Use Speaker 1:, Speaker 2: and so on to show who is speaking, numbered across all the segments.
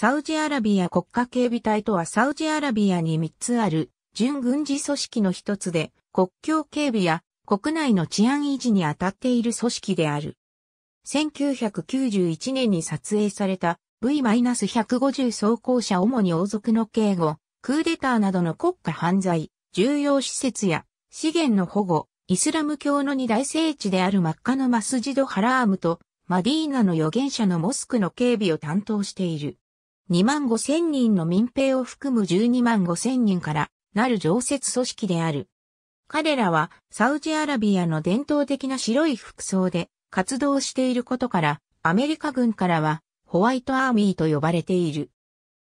Speaker 1: サウジアラビア国家警備隊とはサウジアラビアに3つある準軍事組織の一つで国境警備や国内の治安維持に当たっている組織である。1991年に撮影された V-150 装甲車主に王族の警護、クーデターなどの国家犯罪、重要施設や資源の保護、イスラム教の二大聖地であるマッカのマスジドハラームとマディーナの預言者のモスクの警備を担当している。2万5千人の民兵を含む12万5千人からなる常設組織である。彼らはサウジアラビアの伝統的な白い服装で活動していることからアメリカ軍からはホワイトアーミーと呼ばれている。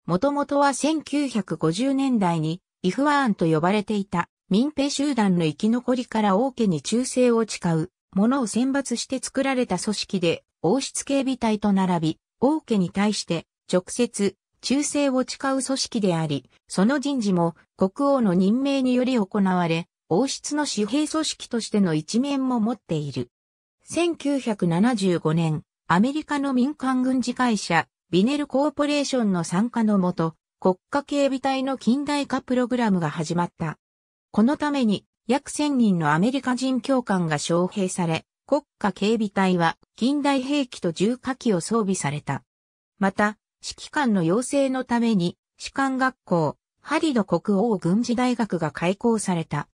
Speaker 1: もともとは1950年代にイフワーンと呼ばれていた民兵集団の生き残りから王家に忠誠を誓うものを選抜して作られた組織で王室警備隊と並び王家に対して直接、忠誠を誓う組織であり、その人事も国王の任命により行われ、王室の私兵組織としての一面も持っている。1975年、アメリカの民間軍事会社、ビネルコーポレーションの参加のもと、国家警備隊の近代化プログラムが始まった。このために、約1000人のアメリカ人教官が招聘され、国家警備隊は近代兵器と重火器を装備された。また、指揮官の養成のために、士官学校、ハリド国王軍事大学が開校された。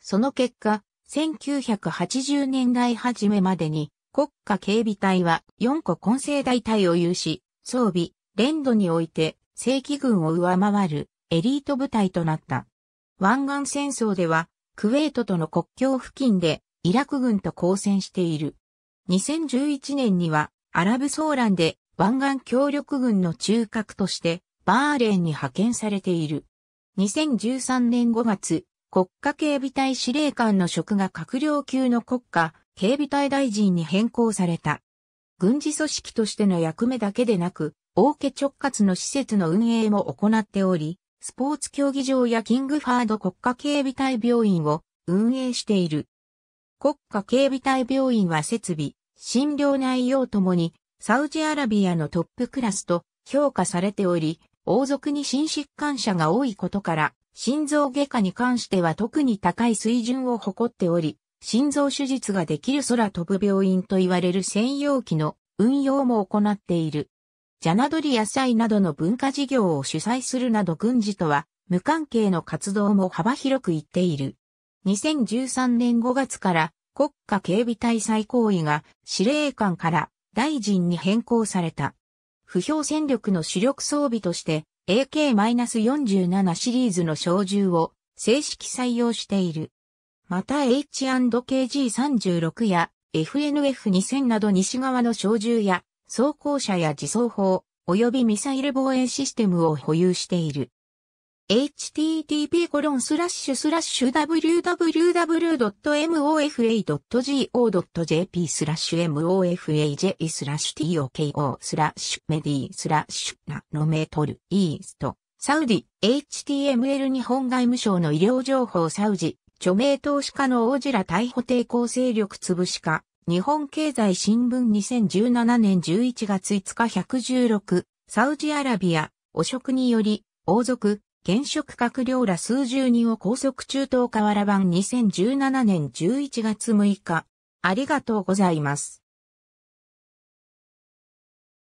Speaker 1: その結果、1980年代初めまでに国家警備隊は4個混成大隊を有し、装備、連度において正規軍を上回るエリート部隊となった。湾岸戦争ではクウェートとの国境付近でイラク軍と交戦している。2011年にはアラブソーランで湾岸協力軍の中核としてバーレーンに派遣されている。2013年5月、国家警備隊司令官の職が閣僚級の国家警備隊大臣に変更された。軍事組織としての役目だけでなく、王家直轄の施設の運営も行っており、スポーツ競技場やキングファード国家警備隊病院を運営している。国家警備隊病院は設備、診療内容ともにサウジアラビアのトップクラスと評価されており、王族に心疾患者が多いことから、心臓外科に関しては特に高い水準を誇っており、心臓手術ができる空飛ぶ病院と言われる専用機の運用も行っている。ジャナドリ野菜などの文化事業を主催するなど軍事とは無関係の活動も幅広く言っている。2013年5月から国家警備隊最高位が司令官から大臣に変更された。不評戦力の主力装備として AK-47 シリーズの小銃を正式採用している。また H&KG36 や FNF2000 など西側の小銃や装甲車や自走砲及びミサイル防衛システムを保有している。http://www.mofa.go.jp スラッシュ mofaj スラッシュ toko スラッシュメディスラッシュナノメートルイーストサウジ HTML 日本外務省の医療情報サウジ著名投資家の王子ら逮捕抵抗勢力潰しか日本経済新聞2017年11月5日116サウジアラビア汚職により王族現職閣僚ら数十人を拘束中東河原版2017年11月6日。ありがとうございます。